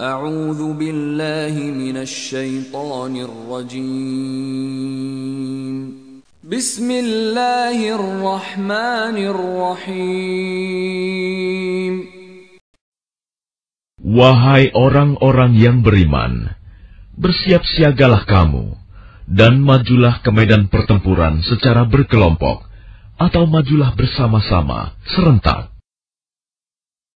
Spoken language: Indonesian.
أعوذ بالله من الشيطان الرجيم بسم الله الرحمن الرحيم Wahai orang-orang yang beriman, bersiap-siagalah kamu, dan majulah ke medan pertempuran secara berkelompok, atau majulah bersama-sama, serentak.